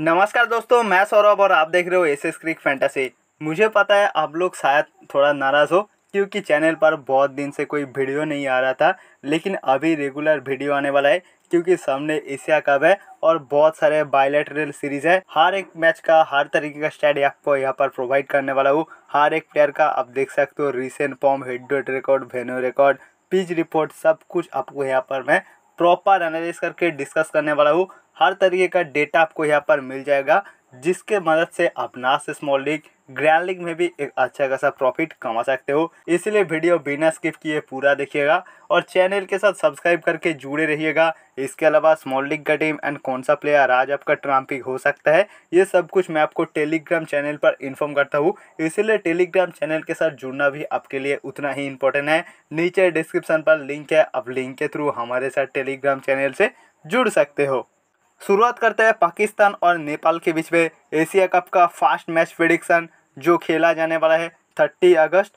नमस्कार दोस्तों मैं सौरभ और आप देख रहे हो एस एस क्रिक फैंटासी मुझे पता है आप लोग शायद थोड़ा नाराज़ हो क्योंकि चैनल पर बहुत दिन से कोई वीडियो नहीं आ रहा था लेकिन अभी रेगुलर वीडियो आने वाला है क्योंकि सामने एशिया कप है और बहुत सारे बायोलेटरल सीरीज है हर एक मैच का हर तरीके का स्टैंड आपको यहाँ पर प्रोवाइड करने वाला हूँ हर एक प्लेयर का आप देख सकते हो recent form head head record venue record pitch report सब कुछ आपको यहाँ पर मैं प्रॉपर एनालिस करके डिस्कस करने वाला हूँ हर तरीके का डेटा आपको यहाँ पर मिल जाएगा जिसके मदद से आप ना स्मॉल लीग ग्रैंड लीग में भी एक अच्छा खासा प्रॉफिट कमा सकते हो इसलिए वीडियो बिना स्किप किए पूरा देखिएगा और चैनल के साथ सब्सक्राइब करके जुड़े रहिएगा इसके अलावा स्मॉल लीग का टीम एंड कौन सा प्लेयर आज आपका ट्रांपिक हो सकता है ये सब कुछ मैं आपको टेलीग्राम चैनल पर इन्फॉर्म करता हूँ इसलिए टेलीग्राम चैनल के साथ जुड़ना भी आपके लिए उतना ही इंपॉर्टेंट है नीचे डिस्क्रिप्शन पर लिंक है आप लिंक के थ्रू हमारे साथ टेलीग्राम चैनल से जुड़ सकते हो शुरुआत करते हैं पाकिस्तान और नेपाल के बीच में एशिया कप का फास्ट मैच प्रिडिक्शन जो खेला जाने वाला है thirty August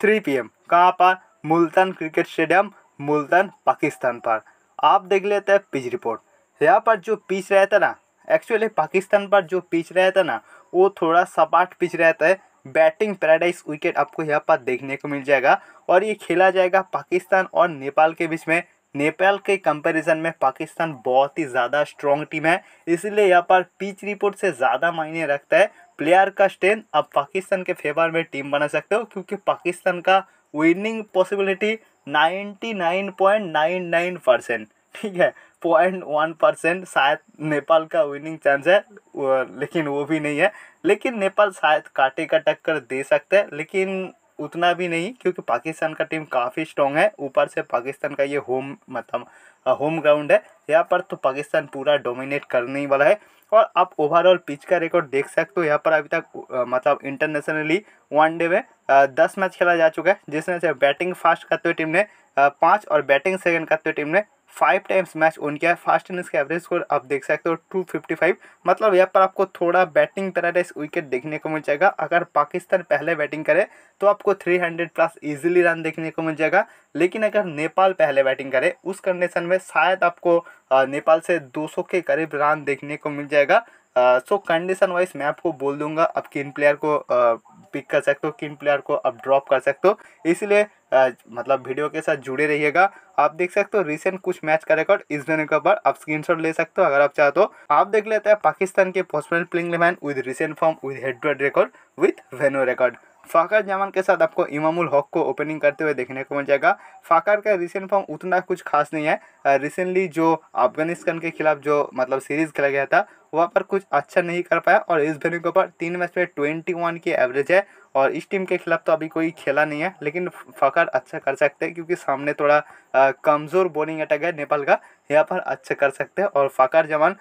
three p m कहाँ पर मुल्तान क्रिकेट स्टेडियम मुल्तान पाकिस्तान पर आप देख लेते हैं पिच रिपोर्ट यहाँ पर जो पिच रहता ना एक्चुअली पाकिस्तान पर जो पिच रहता ना वो थोड़ा सपाट पिच रहता है बैटिंग पैराडाइज विकेट आपको यहाँ पर देखने को मिल जाएगा और ये खेला जाएगा पाकिस्तान और नेपाल के बीच में नेपाल के कंपैरिजन में पाकिस्तान बहुत ही ज़्यादा स्ट्रॉन्ग टीम है इसलिए यहाँ पर पिच रिपोर्ट से ज़्यादा मायने रखता है प्लेयर का स्ट्रेंथ अब पाकिस्तान के फेवर में टीम बना सकते हो क्योंकि पाकिस्तान का विनिंग पॉसिबिलिटी नाइन्टी परसेंट ठीक है पॉइंट वन परसेंट शायद नेपाल का विनिंग चांस है लेकिन वो भी नहीं है लेकिन नेपाल शायद काटे का टक्कर दे सकते हैं लेकिन उतना भी नहीं क्योंकि पाकिस्तान का टीम काफ़ी स्ट्रॉन्ग है ऊपर से पाकिस्तान का ये होम मतलब होम ग्राउंड है यहाँ पर तो पाकिस्तान पूरा डोमिनेट करने ही वाला है और आप ओवरऑल पिच का रिकॉर्ड देख सकते हो यहाँ पर अभी तक मतलब इंटरनेशनली वनडे में दस मैच खेला जा चुका है जिसमें से बैटिंग फास्ट करते हुए टीम ने पाँच और बैटिंग सेकेंड करते हुए टीम ने फाइव टाइम्स मैच ओन किया है फास्ट इनिंग्स का एवरेज स्कोर आप देख सकते हो टू फिफ्टी फाइव मतलब यहाँ पर आपको थोड़ा बैटिंग पैराडाइज विकेट देखने को मिल जाएगा अगर पाकिस्तान पहले बैटिंग करे तो आपको three hundred plus easily run देखने को मिल जाएगा लेकिन अगर नेपाल पहले बैटिंग करे उस कंडीशन में शायद आपको नेपाल से दो सौ के करीब रन देखने को मिल जाएगा सो कंडीशन वाइज मैं आपको बोल दूंगा आप किन प्लेयर को पिक कर सकते हो किन प्लेयर को आप ड्रॉप कर सकते हो इसलिए मतलब वीडियो के साथ जुड़े रहिएगा आप देख सकते हो रिसेंट कुछ मैच का रिकॉर्ड इस दिन के ऊपर आप स्क्रीनशॉट ले सकते हो अगर आप चाहते हो आप देख लेते हैं पाकिस्तान के possible playing man with recent form with head record with venue record Fakhar Zaman के साथ आपको इमामुल हक को ओपनिंग करते हुए देखने को मिल जाएगा फ़ाकर का रिसेंट फॉर्म उतना कुछ खास नहीं है रिसेंटली जो अफगानिस्तान के खिलाफ जो मतलब सीरीज़ खेला गया था वहाँ पर कुछ अच्छा नहीं कर पाया और इस वेन्यू के ऊपर तीन मैच में ट्वेंटी वन की एवरेज है और इस टीम के खिलाफ तो अभी कोई खेला नहीं है लेकिन फ़कर अच्छा कर सकते हैं क्योंकि सामने थोड़ा कमज़ोर बॉलिंग अटैक है नेपाल का यहाँ पर अच्छा कर सकते हैं और फ़कर जमान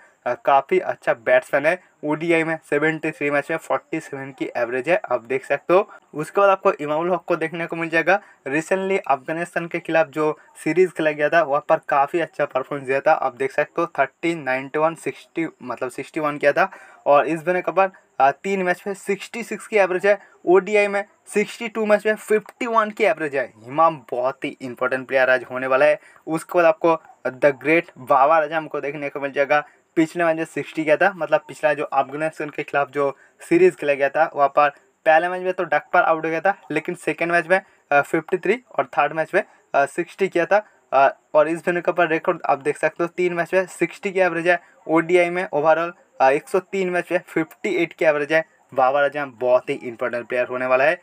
काफ़ी अच्छा बैट्समैन है ओडीआई में सेवेंटी थ्री मैच में फोर्टी सेवन की एवरेज है आप देख सकते हो उसके बाद आपको इमामुल हक को देखने को मिल जाएगा रिसेंटली अफगानिस्तान के खिलाफ जो सीरीज खेला गया था वहाँ पर काफ़ी अच्छा परफॉर्मेंस दिया था आप देख सकते हो थर्टी नाइन्टी वन सिक्सटी मतलब सिक्सटी वन किया था और इस बने बाद तीन मैच में सिक्सटी सिक्स की एवरेज है ओडीआई में सिक्सटी टू मैच में फिफ्टी वन की एवरेज है हिमाम बहुत ही इंपॉर्टेंट प्लेयर आज होने वाला है उसके बाद आपको द ग्रेट बाबा आजम को देखने को मिल जाएगा पिछले मैच में सिक्सटी गया था मतलब पिछला जो अफगानिस्तान के खिलाफ जो सीरीज़ खेला गया था वहाँ पर पहले मैच में तो डक पर आउट हो गया था लेकिन सेकेंड मैच में फिफ्टी थ्री और थर्ड मैच में सिक्सटी किया था और इस का पर रिकॉर्ड आप देख सकते हो तीन मैच में सिक्सटी की एवरेज है ओडीआई में ओवरऑल एक सौ तीन मैच में फिफ्टी एट की एवरेज है बाबर अजम बहुत ही इंपॉर्टेंट प्लेयर होने वाला है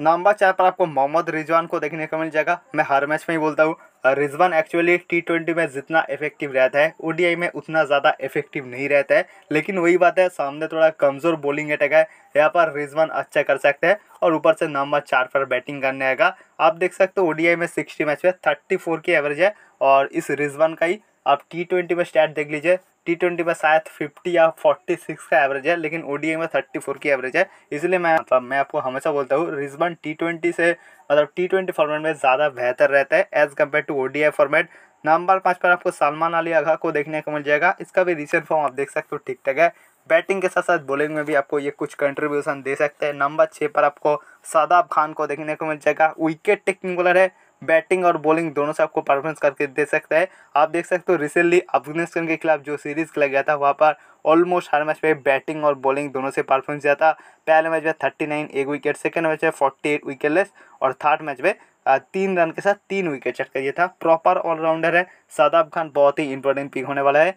नंबर चार पर आपको मोहम्मद रिजवान को देखने को मिल जाएगा मैं हर मैच में ही बोलता हूँ रिजवान एक्चुअली टी ट्वेंटी में जितना इफेक्टिव रहता है आई में उतना ज़्यादा इफेक्टिव नहीं रहता है लेकिन वही बात है सामने थोड़ा कमज़ोर बॉलिंग अटैक है यहाँ पर रिजवान अच्छा कर सकते हैं और ऊपर से नंबर चार पर बैटिंग करने आएगा आप देख सकते हो ओडीआई में सिक्सटी मैच में थर्टी फोर की एवरेज है और इस रिजवान का ही आप टी ट्वेंटी में स्टैट देख लीजिए टी ट्वेंटी में शायद फिफ्टी या फोर्टी सिक्स का एवरेज है लेकिन ओ में थर्टी फोर की एवरेज है इसलिए मैं मतलब मैं आपको हमेशा बोलता हूँ रिजबन टी ट्वेंटी से मतलब टी ट्वेंटी फॉर्मेट में ज़्यादा बेहतर रहता है एज़ कम्पेयर टू ओ फॉर्मेट नंबर पाँच पर आपको सलमान अली आगा को देखने को मिल जाएगा इसका भी रिसेंट फॉर्म आप देख सकते हो ठीक ठाक है बैटिंग के साथ साथ बॉलिंग में भी आपको ये कुछ कंट्रीब्यूशन दे सकते हैं नंबर छः पर आपको शादाब खान को देखने को मिल जाएगा विकेट टेकिंग है बैटिंग और बॉलिंग दोनों से आपको परफॉर्मेंस करके दे सकता है आप देख सकते हो रिसेंटली अफगानिस्तान के खिलाफ जो सीरीज खेला गया था वहाँ पर ऑलमोस्ट हर मैच में बैटिंग और बॉलिंग दोनों से परफॉर्मेंस दिया था पहले मैच में थर्टी नाइन एक विकेट सेकेंड मैच में फोर्टी एट विकेट लेस और थर्ड मैच में तीन रन के साथ तीन विकेट चटका दिया था प्रॉपर ऑलराउंडर है शादाब खान बहुत ही इंपॉर्टेंट पिक होने वाला है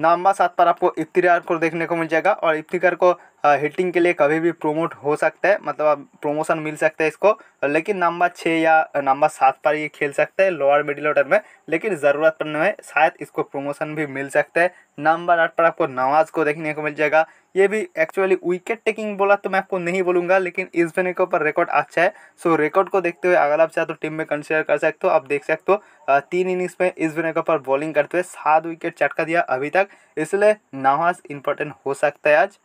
नंबर सात पर आपको इफ्तिकार को देखने को मिल जाएगा और इफ्तिकार को हिटिंग के लिए कभी भी प्रोमोट हो सकता है मतलब प्रोमोशन मिल सकता है इसको लेकिन नंबर छः या नंबर सात पर ये खेल सकता है लोअर मिडिल ऑर्डर में लेकिन ज़रूरत पड़ने में शायद इसको प्रमोशन भी मिल सकता है नंबर आठ पर आपको नवाज़ को देखने को मिल जाएगा ये भी एक्चुअली विकेट टेकिंग बोला तो मैं आपको नहीं बोलूँगा लेकिन इस बने के ऊपर रिकॉर्ड अच्छा है सो रिकॉर्ड को देखते हुए अगर आप चाहे तो टीम में कंसिडर कर सकते हो आप देख सकते हो तीन इनिंग्स में इस बने के ऊपर बॉलिंग करते हुए सात विकेट चटका दिया अभी तक इसलिए नवाज इंपॉर्टेंट हो सकता है आज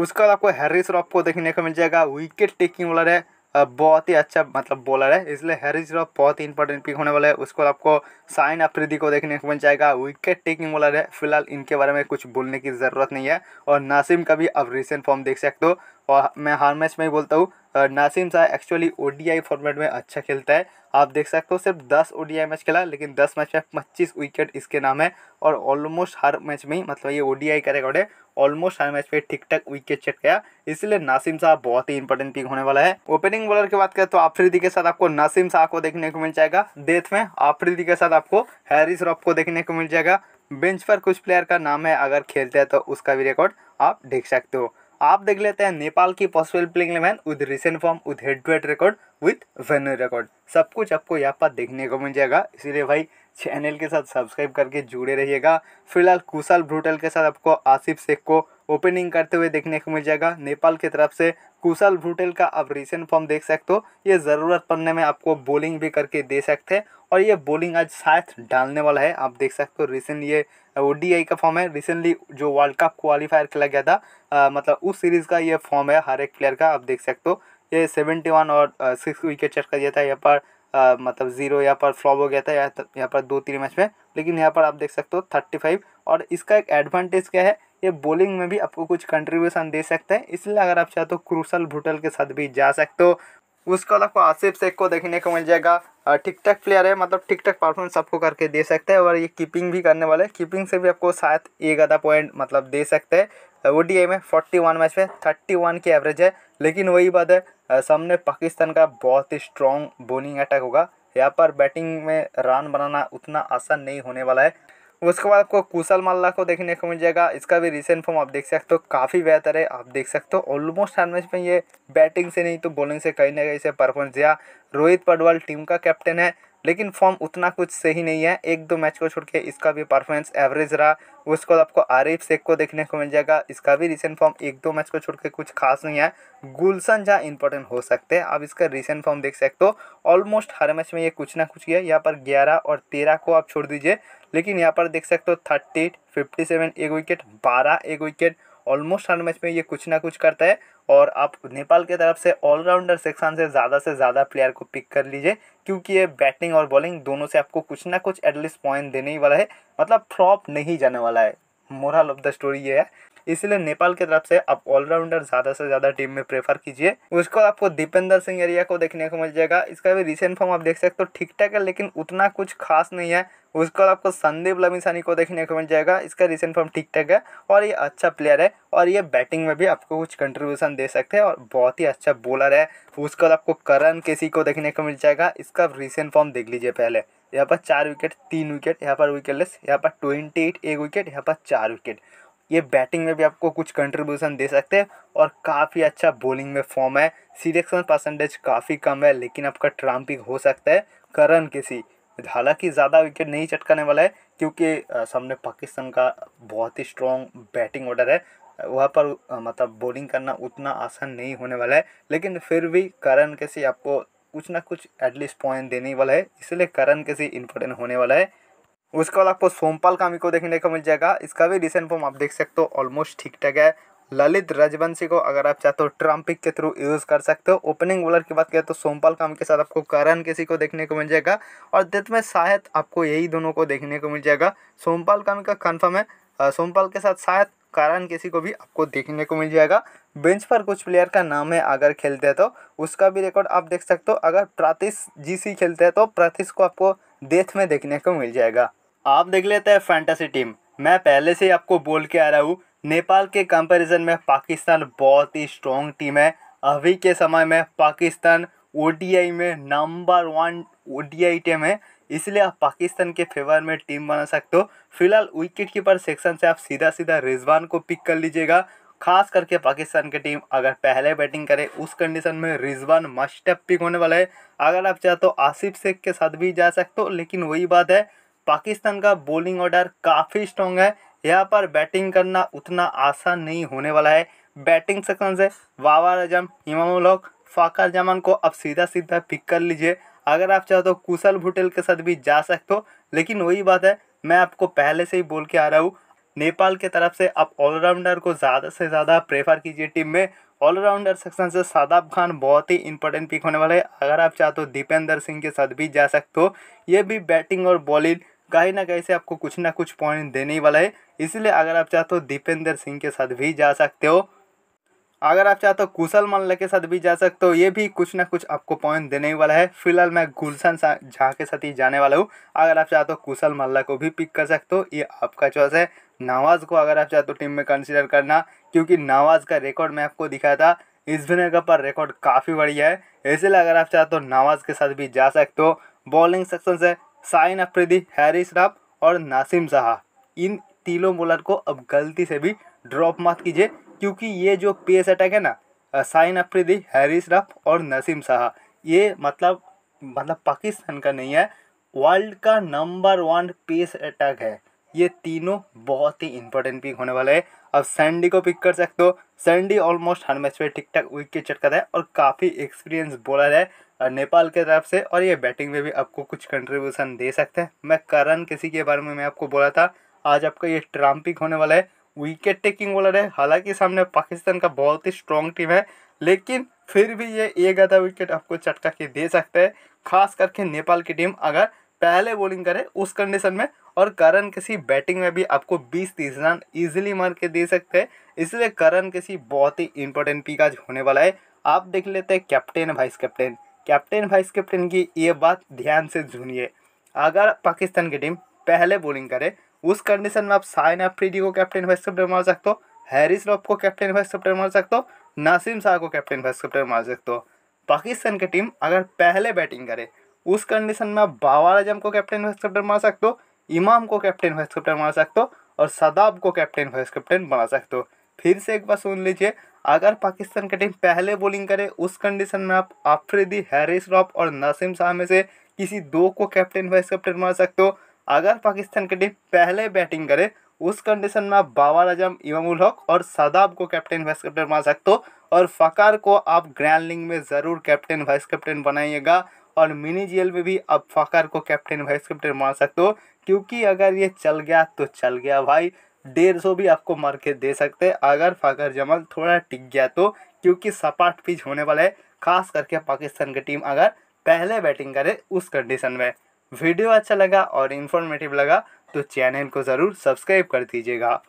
उसके बाद आपको हैरिस रॉफ को देखने को मिल जाएगा विकेट टेकिंग बॉलर है बहुत ही अच्छा मतलब बॉलर है इसलिए हैरिस रॉफ बहुत ही इंपॉर्टेंट पिक होने वाला है उसको आपको साइन अफ्रीदी को देखने को मिल जाएगा विकेट टेकिंग बॉलर है फिलहाल इनके बारे में कुछ बोलने की ज़रूरत नहीं है और नासिम का भी आप रिसेंट फॉर्म देख सकते हो और मैं हर मैच में ही बोलता हूँ Naseem Shah actually ODI format में अच्छा खेलता है आप देख सकते हो सिर्फ डी आई मैच खेला लेकिन दस मैच में पच्चीस विकेट इसके नाम है और ऑलमोस्ट हर मैच में ही मतलब ये ओडीआई का रिकॉर्ड है ऑलमोस्ट हर मैच पे ठीक ठाक विकेट गया इसलिए नासिम शाह बहुत ही इंपॉर्टेंट पिक होने वाला है ओपनिंग बॉलर की बात करें तो आफ्रीदी के साथ आपको नासिम शाह को देखने को मिल जाएगा डेथ में आफ्रीदी के साथ आपको हैरिस रॉफ को देखने को मिल जाएगा बेंच पर कुछ प्लेयर का नाम है अगर खेलते हैं तो उसका भी रिकॉर्ड आप देख सकते हो आप देख लेते हैं नेपाल की possible playing eleven with recent form with head to head record with venue record सब कुछ आपको यहाँ पर देखने को मिल जाएगा इसीलिए भाई चैनल के साथ सब्सक्राइब करके जुड़े रहिएगा फिलहाल कुशल ब्रूटल के साथ आपको आसिफ शेख को ओपनिंग करते हुए देखने को मिल जाएगा नेपाल की तरफ से कुशल ब्रूटल का आप रिसेंट फॉर्म देख सकते हो ये ज़रूरत पड़ने में आपको बॉलिंग भी करके दे सकते हैं और ये बॉलिंग आज शायद डालने वाला है आप देख सकते हो रिसेंट ये ओ का फॉर्म है रिसेंटली जो वर्ल्ड कप क्वालिफायर खेला गया था आ, मतलब उस सीरीज़ का ये फॉर्म है हर एक प्लेयर का आप देख सकते हो ये सेवेंटी वन और सिक्स विकेट कर दिया था यहाँ पर आ, मतलब ज़ीरो यहाँ पर फ्लॉप हो गया था तो यहाँ पर दो तीन मैच में लेकिन यहाँ पर आप देख सकते हो थर्टी फाइव और इसका एक एडवांटेज क्या है ये बॉलिंग में भी आपको कुछ कंट्रीब्यूशन दे सकते हैं इसलिए अगर आप चाहते हो क्रूसल भुटल के साथ भी जा सकते हो उसके बाद आपको आसिफ शेख को देखने को मिल जाएगा ठीक ठाक प्लेयर है मतलब ठीक ठाक परफॉर्मेंस आपको करके दे सकते हैं और ये कीपिंग भी करने वाले कीपिंग से भी आपको शायद एक आधा पॉइंट मतलब दे सकते हैं ओ में फोर्टी वन मैच में थर्टी वन की एवरेज है लेकिन वही बात है सामने पाकिस्तान का बहुत ही स्ट्रॉन्ग बॉलिंग अटैक होगा यहाँ पर बैटिंग में रन बनाना उतना आसान नहीं होने वाला है उसके बाद आपको कुशल मल्ला को देखने को मिल जाएगा इसका भी रिसेंट फॉर्म आप देख सकते हो काफ़ी बेहतर है आप देख सकते हो ऑलमोस्ट हर मैच में ये बैटिंग से नहीं तो बॉलिंग से कहीं ना कहीं से परफॉर्मेंस दिया रोहित पडवाल टीम का कैप्टन है लेकिन फॉर्म उतना कुछ सही नहीं है एक दो मैच को छोड़ के इसका भी परफॉर्मेंस एवरेज रहा उसको आपको आरिफ शेख को देखने को मिल जाएगा इसका भी रिसेंट फॉर्म एक दो मैच को छोड़ के कुछ खास नहीं है गुलशन जहाँ इंपॉर्टेंट हो सकते हैं आप इसका रिसेंट फॉर्म देख सकते हो ऑलमोस्ट हर मैच में ये कुछ ना कुछ है यहाँ पर ग्यारह और तेरह को आप छोड़ दीजिए लेकिन यहाँ पर देख सकते हो थर्टी एट फिफ्टी सेवन एक विकेट बारह एक विकेट ऑलमोस्ट हर मैच में ये कुछ ना कुछ करता है और आप नेपाल के तरफ से ऑलराउंडर सेक्शन से ज़्यादा से ज़्यादा प्लेयर को पिक कर लीजिए क्योंकि ये बैटिंग और बॉलिंग दोनों से आपको कुछ ना कुछ एटलीस्ट पॉइंट देने ही वाला है मतलब फ्लॉप नहीं जाने वाला है मोरल ऑफ द स्टोरी ये है इसलिए नेपाल की तरफ से आप ऑलराउंडर ज़्यादा से ज़्यादा टीम में प्रेफर कीजिए उसको आपको दीपेंद्र सिंह एरिया को देखने को मिल जाएगा इसका भी रिसेंट फॉर्म आप देख सकते हो ठीक ठाक है लेकिन उतना कुछ खास नहीं है उसके बाद आपको संदीप लमिसानी को देखने को मिल जाएगा इसका रिसेंट फॉर्म ठीक ठाक है और ये अच्छा प्लेयर है और ये बैटिंग में भी आपको कुछ कंट्रीब्यूशन दे सकते हैं और बहुत ही अच्छा बॉलर है उसके बाद आपको करण केसी को देखने को मिल जाएगा इसका रिसेंट फॉर्म देख लीजिए पहले यहाँ पर चार विकेट तीन विकेट यहाँ पर विकेट यहाँ पर ट्वेंटी एट एक विकेट यहाँ पर चार विकेट ये बैटिंग में भी आपको कुछ कंट्रीब्यूशन दे सकते हैं और काफ़ी अच्छा बॉलिंग में फॉर्म है सिलेक्शन परसेंटेज काफ़ी कम है लेकिन आपका ट्राम्पिक हो सकता है करण किसी हालांकि ज़्यादा विकेट नहीं चटकाने वाला है क्योंकि सामने पाकिस्तान का बहुत ही स्ट्रॉन्ग बैटिंग ऑर्डर है वहाँ पर मतलब बॉलिंग करना उतना आसान नहीं होने वाला है लेकिन फिर भी करण कैसे आपको कुछ ना कुछ एटलीस्ट पॉइंट देने वाला है इसलिए करण कैसे इंपॉर्टेंट होने वाला है उसके बाद आपको सोमपाल कामी को देखने को मिल जाएगा इसका भी रिसेंट फॉर्म आप देख सकते हो ऑलमोस्ट ठीक ठाक है ललित रजवंशी को अगर आप चाहते हो तो ट्रम्पिक के थ्रू यूज़ कर सकते हो ओपनिंग बॉलर की बात करें तो सोमपाल काम के साथ आपको करण किसी को देखने को मिल जाएगा और डेथ में शायद आपको यही दोनों को देखने को मिल जाएगा सोमपाल काम का कन्फर्म है सोमपाल के साथ शायद कारण किसी को भी आपको देखने को मिल जाएगा बेंच पर कुछ प्लेयर का नाम है अगर खेलते हैं तो उसका भी रिकॉर्ड आप देख सकते हो अगर प्रातिश जीसी खेलते हैं तो प्रातिश को आपको डेथ में देखने को मिल जाएगा आप देख लेते हैं फैंटेसी टीम मैं पहले से ही आपको बोल के आ रहा हूँ नेपाल के कंपैरिजन में पाकिस्तान बहुत ही स्ट्रॉन्ग टीम है अभी के समय में पाकिस्तान ओ में नंबर वन ओडीआई टीम है इसलिए आप पाकिस्तान के फेवर में टीम बना सकते हो फिलहाल विकेट कीपर सेक्शन से आप सीधा सीधा रिजवान को पिक कर लीजिएगा खास करके पाकिस्तान की टीम अगर पहले बैटिंग करे उस कंडीशन में रिजवान मस्ट पिक होने वाला है अगर आप चाहते हो आसिफ शेख के साथ भी जा सकते हो लेकिन वही बात है पाकिस्तान का बॉलिंग ऑर्डर काफ़ी स्ट्रॉन्ग है यहाँ पर बैटिंग करना उतना आसान नहीं होने वाला है बैटिंग सेक्शन से बाबर अजम इमाम हक फ़ाकर जमान को आप सीधा सीधा पिक कर लीजिए अगर आप चाहो तो कुशल भुटेल के साथ भी जा सकते हो लेकिन वही बात है मैं आपको पहले से ही बोल के आ रहा हूँ नेपाल के तरफ से आप ऑलराउंडर को ज़्यादा से ज़्यादा प्रेफर कीजिए टीम में ऑलराउंडर सेक्शन से शादाब खान बहुत ही इंपॉर्टेंट पिक होने वाला है अगर आप चाहते हो तो दीपेंद्र सिंह के साथ भी जा सकते हो ये भी बैटिंग और बॉलिंग कहीं ना कहीं से आपको कुछ ना कुछ पॉइंट देने ही वाला है इसलिए अगर आप चाहते हो दीपेंद्र सिंह के साथ भी जा सकते हो अगर आप चाहते हो कुशल मल्ला के साथ भी जा सकते हो ये भी कुछ ना कुछ आपको पॉइंट देने ही वाला है फिलहाल मैं गुलशन झा के साथ ही जाने वाला हूँ अगर आप चाहते हो कुशल मल्ला को भी पिक कर सकते हो ये आपका चॉइस है नवाज़ को अगर आप चाहते हो टीम में कंसिडर करना क्योंकि नवाज़ का रिकॉर्ड मैं आपको दिखाया था इस विनर पर रिकॉर्ड काफ़ी बढ़िया है इसलिए अगर आप चाहते हो नवाज़ के साथ भी जा सकते हो बॉलिंग सेक्शन से साइन अफ्रेदी हैरिस राब और नासिम शाह इन तीनों बॉलर को अब गलती से भी ड्रॉप मत कीजिए क्योंकि ये जो पेस अटैक है ना साइन अफ्रेदी हैरिस राफ और नसीम शाह ये मतलब मतलब पाकिस्तान का नहीं है वर्ल्ड का नंबर वन पेस अटैक है ये तीनों बहुत ही इंपॉर्टेंट पिक होने वाले हैं अब सैंडी को पिक कर सकते हो सैंडी ऑलमोस्ट हर मैच में ठीक ठाक विकेट चटकाता है और काफ़ी एक्सपीरियंस बॉलर है नेपाल के तरफ से और ये बैटिंग में भी आपको कुछ कंट्रीब्यूशन दे सकते हैं मैं करण किसी के बारे में मैं आपको बोला था आज आपका ये ट्राम्पिक होने वाला है विकेट टेकिंग बॉलर है हालांकि सामने पाकिस्तान का बहुत ही स्ट्रॉन्ग टीम है लेकिन फिर भी ये एक आधा विकेट आपको चटका के दे सकते हैं खास करके नेपाल की टीम अगर पहले बॉलिंग करे उस कंडीशन में और करण किसी बैटिंग में भी आपको 20-30 रन इजीली मार के दे सकते हैं इसलिए करण किसी बहुत ही इंपॉर्टेंट पी काज होने वाला है आप देख लेते हैं captain vice captain captain vice captain की ये बात ध्यान से झूनिए अगर पाकिस्तान की टीम पहले बॉलिंग करे उस कंडीशन में आप साइन अफ्रीडी को कैप्टन वाइस कैप्टन मार सकते हो हैरिस रॉफ को कैप्टन वाइस कैप्टन मार सकते हो नासिम शाह को कैप्टन वाइस कैप्टन मार सकते हो पाकिस्तान की टीम अगर पहले बैटिंग करे उस कंडीशन में आप बाबर आजम को कैप्टन वाइस कैप्टन बना सकते हो इमाम को कैप्टन वाइस कैप्टन बना सकते हो और सदाब को कैप्टन वाइस कैप्टन बना सकते हो फिर से एक बार सुन लीजिए अगर पाकिस्तान की टीम पहले बॉलिंग करे उस कंडीशन में आप आफ्रेदी हैरिस रॉप और नसीम शाह में से किसी दो को कैप्टन वाइस कैप्टन बना सकते हो अगर पाकिस्तान की टीम पहले बैटिंग करे उस कंडीशन में आप बाबर आजम इमामुल हक और सदाब को कैप्टन वाइस कैप्टन बना सकते हो और फ़कार को आप ग्रैंड लिंग में ज़रूर कैप्टन वाइस कैप्टन बनाइएगा और मिनी जेल में भी अब फकर को कैप्टन वाइस कैप्टन मान सकते हो क्योंकि अगर ये चल गया तो चल गया भाई डेढ़ सौ भी आपको मार के दे सकते हैं अगर फकर जमल थोड़ा टिक गया तो क्योंकि सपाट पिच होने वाला है खास करके पाकिस्तान की टीम अगर पहले बैटिंग करे उस कंडीशन में वीडियो अच्छा लगा और इन्फॉर्मेटिव लगा तो चैनल को ज़रूर सब्सक्राइब कर दीजिएगा